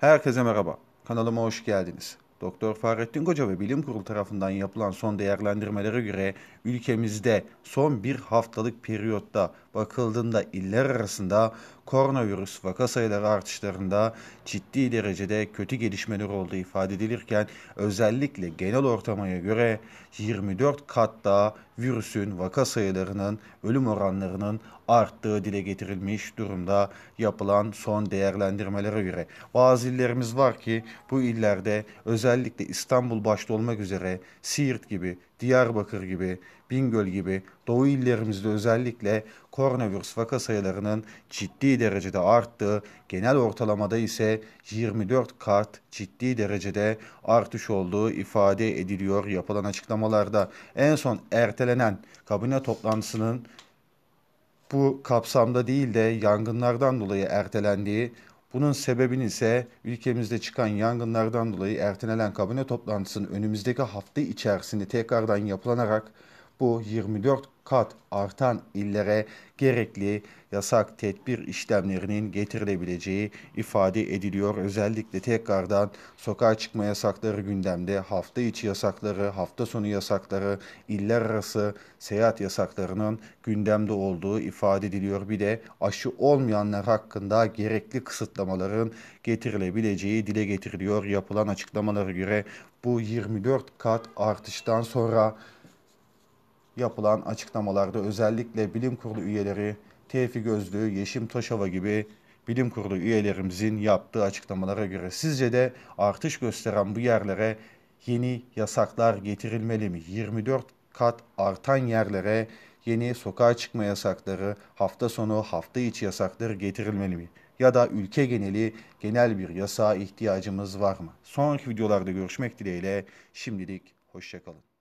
Herkese merhaba. Kanalıma hoş geldiniz. Doktor Fahrettin Koca ve Bilim Kurulu tarafından yapılan son değerlendirmelere göre ülkemizde son bir haftalık periyotta bakıldığında iller arasında koronavirüs vaka sayıları artışlarında ciddi derecede kötü gelişmeler olduğu ifade edilirken özellikle genel ortamaya göre 24 kat daha virüsün vaka sayılarının ölüm oranlarının arttığı dile getirilmiş durumda yapılan son değerlendirmelere göre. Bazı illerimiz var ki bu illerde özel özellikle İstanbul başta olmak üzere Siirt gibi, Diyarbakır gibi, Bingöl gibi doğu illerimizde özellikle koronavirüs vaka sayılarının ciddi derecede arttığı, genel ortalamada ise 24 kat ciddi derecede artış olduğu ifade ediliyor yapılan açıklamalarda. En son ertelenen kabine toplantısının bu kapsamda değil de yangınlardan dolayı ertelendiği bunun sebebini ise ülkemizde çıkan yangınlardan dolayı ertelenen kabine toplantısının önümüzdeki hafta içerisinde tekrardan yapılanarak bu 24 kat artan illere gerekli yasak tedbir işlemlerinin getirilebileceği ifade ediliyor. Özellikle tekrardan sokağa çıkma yasakları gündemde, hafta içi yasakları, hafta sonu yasakları, iller arası seyahat yasaklarının gündemde olduğu ifade ediliyor. Bir de aşı olmayanlar hakkında gerekli kısıtlamaların getirilebileceği dile getiriliyor. Yapılan açıklamalara göre bu 24 kat artıştan sonra yapılan açıklamalarda özellikle bilim kurulu üyeleri Tevfik Özlü, Yeşim Taşova gibi bilim kurulu üyelerimizin yaptığı açıklamalara göre sizce de artış gösteren bu yerlere yeni yasaklar getirilmeli mi? 24 kat artan yerlere yeni sokağa çıkma yasakları, hafta sonu, hafta içi yasakları getirilmeli mi? Ya da ülke geneli genel bir yasağa ihtiyacımız var mı? Sonraki videolarda görüşmek dileğiyle şimdilik hoşçakalın.